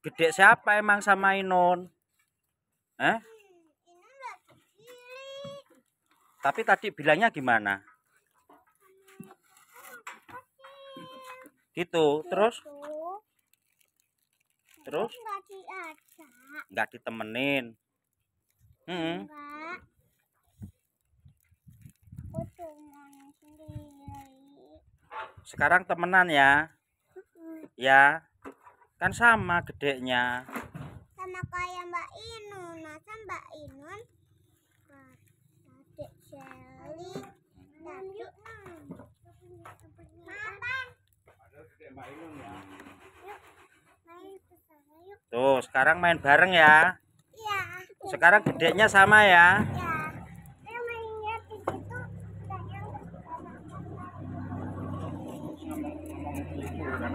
Gede siapa emang sama Inon? Eh? Tapi tadi bilangnya gimana? Gitu, terus? Terus? Enggak ditemenin. Hmm. Sekarang temenan ya? Ya kan sama gedenya sama kayak Mbak Inun masa Mbak Inun adik Shelly tapi Mapan ya Tuh, sekarang main bareng ya. Iya. Sekarang gedenya sama ya. Iya. iya